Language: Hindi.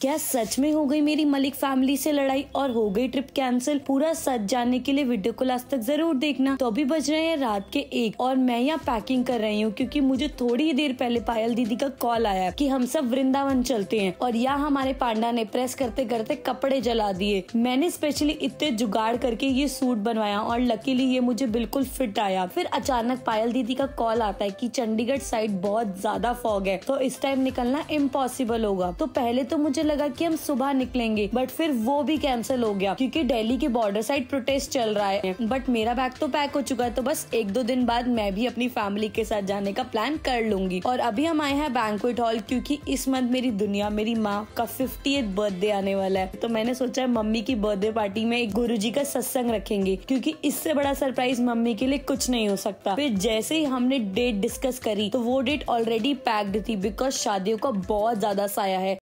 क्या सच में हो गई मेरी मलिक फैमिली से लड़ाई और हो गई ट्रिप कैंसिल पूरा सच जानने के लिए वीडियो को लास्ट तक जरूर देखना तो अभी बज रहे हैं रात के एक और मैं यहाँ पैकिंग कर रही हूँ क्योंकि मुझे थोड़ी ही देर पहले पायल दीदी का कॉल आया कि हम सब वृंदावन चलते हैं और यहाँ हमारे पांडा ने प्रेस करते करते कपड़े जला दिए मैंने स्पेशली इतने जुगाड़ करके ये सूट बनवाया और लकीली ये मुझे बिल्कुल फिट आया फिर अचानक पायल दीदी का कॉल आता है की चंडीगढ़ साइड बहुत ज्यादा फॉग है तो इस टाइम निकलना इम्पॉसिबल होगा तो पहले तो मुझे लगा कि हम सुबह निकलेंगे बट फिर वो भी कैंसिल हो गया क्योंकि दिल्ली के बॉर्डर साइड प्रोटेस्ट चल रहा है बट मेरा बैग तो पैक हो चुका है तो बस एक दो दिन बाद मैं भी अपनी फैमिली के साथ जाने का प्लान कर लूंगी और अभी हम आए हैं बैंकुट हॉल क्योंकि इस मंथ मेरी दुनिया मेरी माँ का फिफ्टी बर्थडे आने वाला है तो मैंने सोचा है मम्मी की बर्थडे पार्टी में गुरु जी का सत्संग रखेंगे क्योंकि इससे बड़ा सरप्राइज मम्मी के लिए कुछ नहीं हो सकता फिर जैसे ही हमने डेट डिस्कस करी तो वो डेट ऑलरेडी पैक्ड थी बिकॉज शादियों का बहुत ज्यादा साया है